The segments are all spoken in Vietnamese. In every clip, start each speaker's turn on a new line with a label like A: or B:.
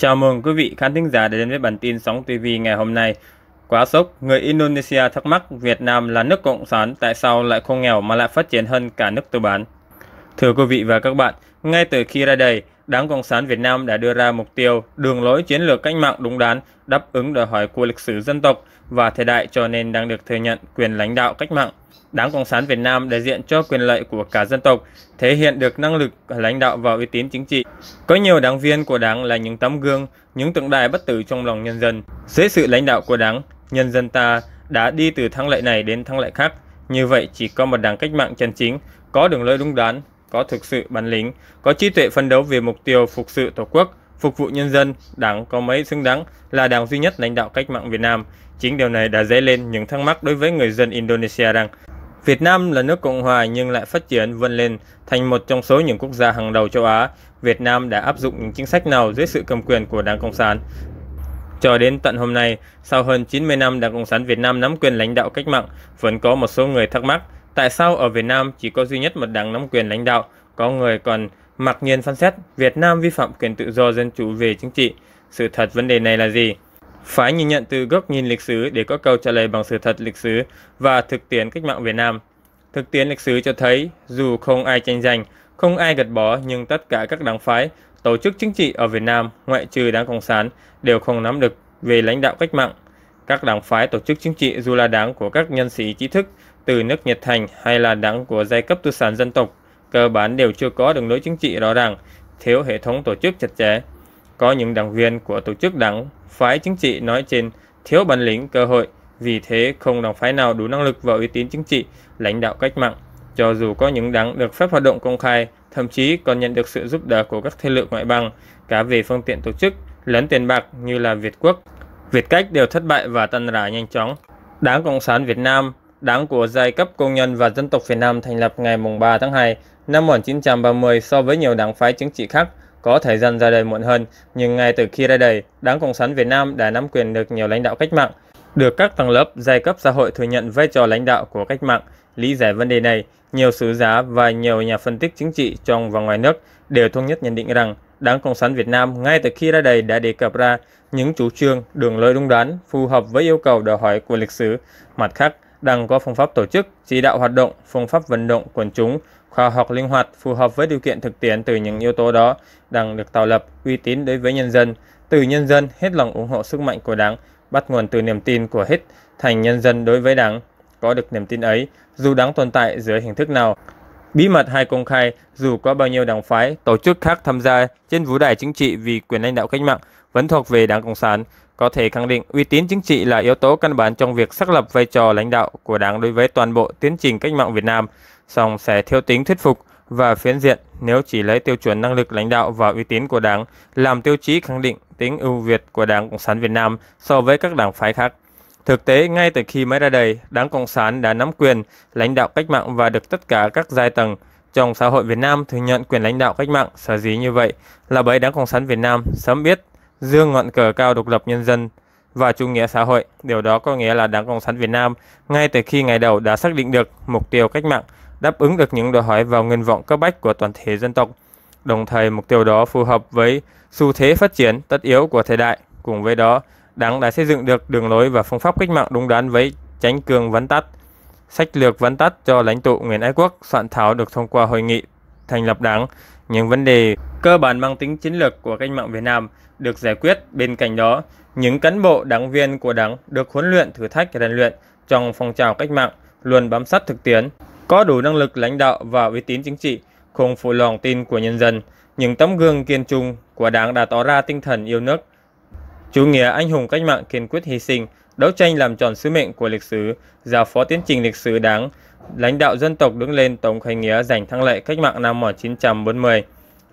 A: Chào mừng quý vị khán thính giả đến với bản tin sóng TV ngày hôm nay. Quá sốc, người Indonesia thắc mắc Việt Nam là nước cộng sản tại sao lại không nghèo mà lại phát triển hơn cả nước tư bản. Thưa quý vị và các bạn, ngay từ khi ra đời, Đảng Cộng sản Việt Nam đã đưa ra mục tiêu, đường lối chiến lược cách mạng đúng đắn, đáp ứng đòi hỏi của lịch sử dân tộc và thời đại cho nên đang được thừa nhận quyền lãnh đạo cách mạng. Đảng Cộng sản Việt Nam đại diện cho quyền lợi của cả dân tộc, thể hiện được năng lực lãnh đạo và uy tín chính trị. Có nhiều đảng viên của đảng là những tấm gương, những tượng đài bất tử trong lòng nhân dân. Dưới sự lãnh đạo của đảng, nhân dân ta đã đi từ thắng lợi này đến thắng lợi khác. Như vậy chỉ có một đảng cách mạng chân chính, có đường lối đúng đắn, có thực sự bản lĩnh, có trí tuệ phân đấu về mục tiêu phục sự Tổ quốc, phục vụ nhân dân, đảng có mấy xứng đáng là đảng duy nhất lãnh đạo cách mạng Việt Nam. Chính điều này đã dấy lên những thắc mắc đối với người dân Indonesia rằng Việt Nam là nước Cộng hòa nhưng lại phát triển vươn lên thành một trong số những quốc gia hàng đầu châu Á. Việt Nam đã áp dụng những chính sách nào dưới sự cầm quyền của Đảng Cộng sản? Cho đến tận hôm nay, sau hơn 90 năm Đảng Cộng sản Việt Nam nắm quyền lãnh đạo cách mạng, vẫn có một số người thắc mắc Tại sao ở Việt Nam chỉ có duy nhất một đảng nắm quyền lãnh đạo, có người còn mặc nhiên phán xét Việt Nam vi phạm quyền tự do dân chủ về chính trị? Sự thật vấn đề này là gì? Phải nhìn nhận từ góc nhìn lịch sử để có câu trả lời bằng sự thật lịch sử và thực tiễn cách mạng Việt Nam. Thực tiễn lịch sử cho thấy, dù không ai tranh giành, không ai gật bỏ, nhưng tất cả các đảng phái, tổ chức chính trị ở Việt Nam, ngoại trừ đảng Cộng sản, đều không nắm được về lãnh đạo cách mạng. Các đảng phái tổ chức chính trị dù là đảng của các nhân sĩ trí thức từ nước Nhật Thành hay là đảng của giai cấp tư sản dân tộc, cơ bản đều chưa có đường lối chính trị rõ ràng, thiếu hệ thống tổ chức chặt chẽ. Có những đảng viên của tổ chức đảng, phái chính trị nói trên thiếu bản lĩnh cơ hội, vì thế không đảng phái nào đủ năng lực và uy tín chính trị lãnh đạo cách mạng. Cho dù có những đảng được phép hoạt động công khai, thậm chí còn nhận được sự giúp đỡ của các thế lực ngoại bang, cả về phương tiện tổ chức lẫn tiền bạc như là Việt Quốc, Việt Cách đều thất bại và tan rã nhanh chóng. Đảng Cộng sản Việt Nam Đảng của giai cấp công nhân và dân tộc Việt Nam thành lập ngày 3 tháng 2 năm 1930 so với nhiều đảng phái chính trị khác có thời gian ra đời muộn hơn, nhưng ngay từ khi ra đời, Đảng Cộng sản Việt Nam đã nắm quyền được nhiều lãnh đạo cách mạng, được các tầng lớp giai cấp xã hội thừa nhận vai trò lãnh đạo của cách mạng. Lý giải vấn đề này, nhiều sử giả và nhiều nhà phân tích chính trị trong và ngoài nước đều thống nhất nhận định rằng Đảng Cộng sản Việt Nam ngay từ khi ra đời đã đề cập ra những chủ trương, đường lối đúng đắn phù hợp với yêu cầu đòi hỏi của lịch sử. Mặt khác, đang có phương pháp tổ chức, chỉ đạo hoạt động, phương pháp vận động quần chúng, khoa học linh hoạt phù hợp với điều kiện thực tiễn từ những yếu tố đó đang được tạo lập uy tín đối với nhân dân, từ nhân dân hết lòng ủng hộ sức mạnh của Đảng, bắt nguồn từ niềm tin của hết thành nhân dân đối với Đảng. Có được niềm tin ấy, dù Đảng tồn tại dưới hình thức nào, Bí mật hay công khai, dù có bao nhiêu đảng phái, tổ chức khác tham gia trên vũ đài chính trị vì quyền lãnh đạo cách mạng vẫn thuộc về Đảng Cộng sản, có thể khẳng định uy tín chính trị là yếu tố căn bản trong việc xác lập vai trò lãnh đạo của Đảng đối với toàn bộ tiến trình cách mạng Việt Nam, song sẽ thiếu tính thuyết phục và phiến diện nếu chỉ lấy tiêu chuẩn năng lực lãnh đạo và uy tín của Đảng làm tiêu chí khẳng định tính ưu việt của Đảng Cộng sản Việt Nam so với các đảng phái khác. Thực tế, ngay từ khi mới ra đời, Đảng Cộng sản đã nắm quyền, lãnh đạo cách mạng và được tất cả các giai tầng trong xã hội Việt Nam thừa nhận quyền lãnh đạo cách mạng sở dĩ như vậy là bởi Đảng Cộng sản Việt Nam sớm biết dương ngọn cờ cao độc lập nhân dân và chủ nghĩa xã hội. Điều đó có nghĩa là Đảng Cộng sản Việt Nam ngay từ khi ngày đầu đã xác định được mục tiêu cách mạng, đáp ứng được những đòi hỏi và nguyện vọng cấp bách của toàn thể dân tộc. Đồng thời, mục tiêu đó phù hợp với xu thế phát triển tất yếu của thời đại. Cùng với đó, Đảng đã xây dựng được đường lối và phương pháp cách mạng đúng đắn với chánh cường vấn tắt, sách lược vấn tắt cho lãnh tụ Nguyễn Ái Quốc soạn thảo được thông qua hội nghị thành lập đảng. Những vấn đề cơ bản mang tính chiến lược của cách mạng Việt Nam được giải quyết bên cạnh đó. Những cán bộ đảng viên của đảng được huấn luyện thử thách rèn luyện trong phong trào cách mạng, luôn bám sát thực tiễn, có đủ năng lực lãnh đạo và uy tín chính trị, không phụ lòng tin của nhân dân. Những tấm gương kiên trung của đảng đã tỏ ra tinh thần yêu nước, Chủ nghĩa anh hùng cách mạng kiên quyết hy sinh, đấu tranh làm tròn sứ mệnh của lịch sử, giao phó tiến trình lịch sử đáng, lãnh đạo dân tộc đứng lên Tổng khởi nghĩa giành thắng lợi cách mạng năm 1940,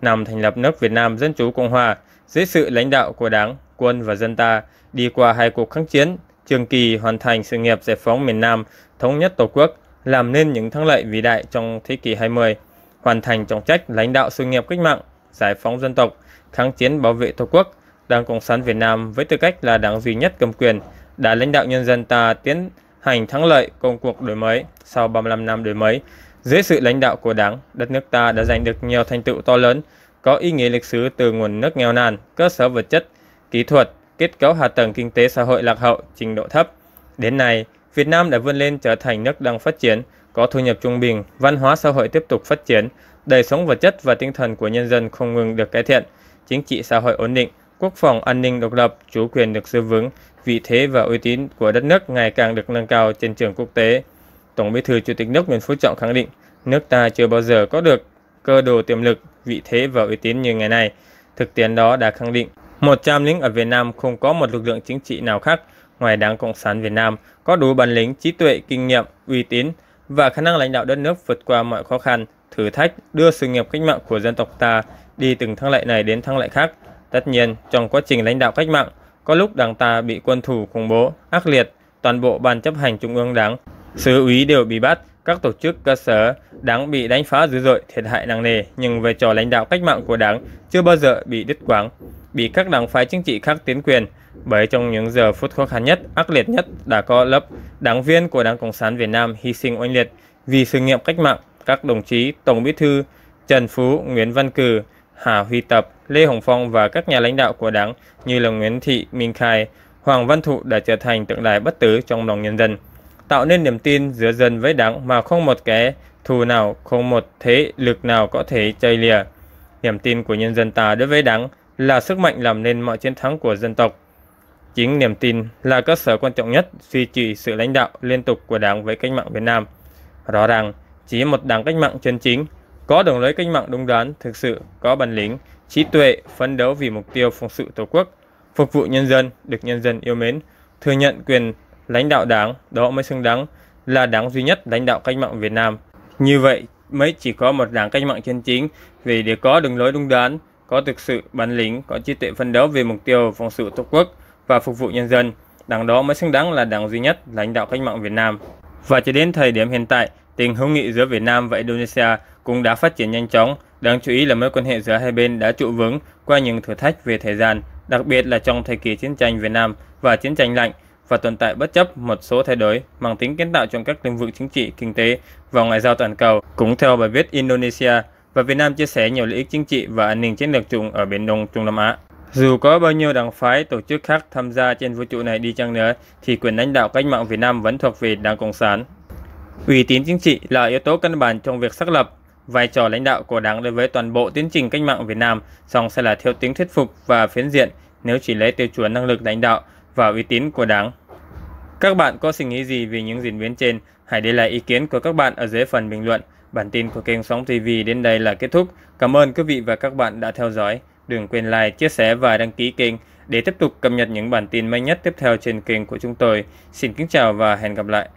A: năm thành lập nước Việt Nam Dân Chủ Cộng Hòa dưới sự lãnh đạo của Đảng, quân và dân ta, đi qua hai cuộc kháng chiến, trường kỳ hoàn thành sự nghiệp giải phóng miền Nam, thống nhất Tổ quốc, làm nên những thắng lợi vĩ đại trong thế kỷ 20, hoàn thành trọng trách lãnh đạo sự nghiệp cách mạng, giải phóng dân tộc, kháng chiến bảo vệ Tổ quốc, Đảng Cộng sản Việt Nam với tư cách là đảng duy nhất cầm quyền đã lãnh đạo nhân dân ta tiến hành thắng lợi công cuộc đổi mới sau 35 năm đổi mới. Dưới sự lãnh đạo của Đảng, đất nước ta đã giành được nhiều thành tựu to lớn, có ý nghĩa lịch sử từ nguồn nước nghèo nàn, cơ sở vật chất, kỹ thuật, kết cấu hạ tầng kinh tế xã hội lạc hậu, trình độ thấp. Đến nay, Việt Nam đã vươn lên trở thành nước đang phát triển, có thu nhập trung bình, văn hóa xã hội tiếp tục phát triển, đời sống vật chất và tinh thần của nhân dân không ngừng được cải thiện, chính trị xã hội ổn định, quốc phòng an ninh độc lập, chủ quyền được giữ vững, vị thế và uy tín của đất nước ngày càng được nâng cao trên trường quốc tế. Tổng Bí thư Chủ tịch nước Nguyễn Phú Trọng khẳng định, nước ta chưa bao giờ có được cơ đồ tiềm lực, vị thế và uy tín như ngày nay. Thực tiễn đó đã khẳng định, một trăm lính ở Việt Nam không có một lực lượng chính trị nào khác ngoài Đảng Cộng sản Việt Nam có đủ bản lĩnh, trí tuệ, kinh nghiệm, uy tín và khả năng lãnh đạo đất nước vượt qua mọi khó khăn, thử thách, đưa sự nghiệp cách mạng của dân tộc ta đi từng thăng lợi này đến thăng lợi khác, Tất nhiên, trong quá trình lãnh đạo cách mạng, có lúc đảng ta bị quân thủ khủng bố, ác liệt, toàn bộ ban chấp hành trung ương đảng, sứ úy đều bị bắt, các tổ chức cơ sở đáng bị đánh phá dữ dội, thiệt hại nặng nề, nhưng về trò lãnh đạo cách mạng của đảng chưa bao giờ bị đứt quãng, bị các đảng phái chính trị khác tiến quyền, bởi trong những giờ phút khó khăn nhất, ác liệt nhất đã có lớp đảng viên của Đảng Cộng sản Việt Nam hy sinh oanh liệt vì sự nghiệp cách mạng, các đồng chí Tổng Bí thư Trần Phú, Nguyễn Văn Cử, Hà Huy Tập, Lê Hồng Phong và các nhà lãnh đạo của đảng như là Nguyễn Thị Minh Khai, Hoàng Văn Thụ đã trở thành tượng đài bất tử trong lòng nhân dân, tạo nên niềm tin giữa dân với đảng mà không một kẻ thù nào, không một thế lực nào có thể chơi lìa. Niềm tin của nhân dân ta đối với đảng là sức mạnh làm nên mọi chiến thắng của dân tộc. Chính niềm tin là cơ sở quan trọng nhất duy trì sự lãnh đạo liên tục của đảng với cách mạng Việt Nam. Rõ ràng, chỉ một đảng cách mạng chân chính có đường lối cách mạng đúng đắn, thực sự, có bản lĩnh, trí tuệ, phấn đấu vì mục tiêu phụng sự Tổ quốc, phục vụ nhân dân, được nhân dân yêu mến, thừa nhận quyền lãnh đạo đảng, đó mới xứng đáng là đảng duy nhất lãnh đạo cách mạng Việt Nam. Như vậy mới chỉ có một đảng cách mạng chân chính vì để có đường lối đúng đắn, có thực sự bản lĩnh, có trí tuệ phấn đấu vì mục tiêu phụng sự Tổ quốc và phục vụ nhân dân. Đảng đó mới xứng đáng là đảng duy nhất lãnh đạo cách mạng Việt Nam. Và cho đến thời điểm hiện tại, tình hữu nghị giữa Việt Nam và Indonesia cũng đã phát triển nhanh chóng. Đáng chú ý là mối quan hệ giữa hai bên đã trụ vững qua những thử thách về thời gian, đặc biệt là trong thời kỳ chiến tranh Việt Nam và chiến tranh lạnh và tồn tại bất chấp một số thay đổi mang tính kiến tạo trong các lĩnh vực chính trị, kinh tế và ngoại giao toàn cầu. Cũng theo bài viết Indonesia và Việt Nam chia sẻ nhiều lợi ích chính trị và an ninh chiến lược chung ở Biển Đông Trung Nam Á. Dù có bao nhiêu đảng phái, tổ chức khác tham gia trên vũ trụ này đi chăng nữa, thì quyền lãnh đạo cách mạng Việt Nam vẫn thuộc về Đảng Cộng sản. Uy tín chính trị là yếu tố căn bản trong việc xác lập vai trò lãnh đạo của Đảng đối với toàn bộ tiến trình cách mạng Việt Nam, song sẽ là thiếu tính thuyết phục và phiến diện nếu chỉ lấy tiêu chuẩn năng lực lãnh đạo và uy tín của Đảng. Các bạn có suy nghĩ gì về những diễn biến trên? Hãy để lại ý kiến của các bạn ở dưới phần bình luận. Bản tin của kênh Sóng TV đến đây là kết thúc. Cảm ơn quý vị và các bạn đã theo dõi. Đừng quên like, chia sẻ và đăng ký kênh để tiếp tục cập nhật những bản tin mới nhất tiếp theo trên kênh của chúng tôi. Xin kính chào và hẹn gặp lại.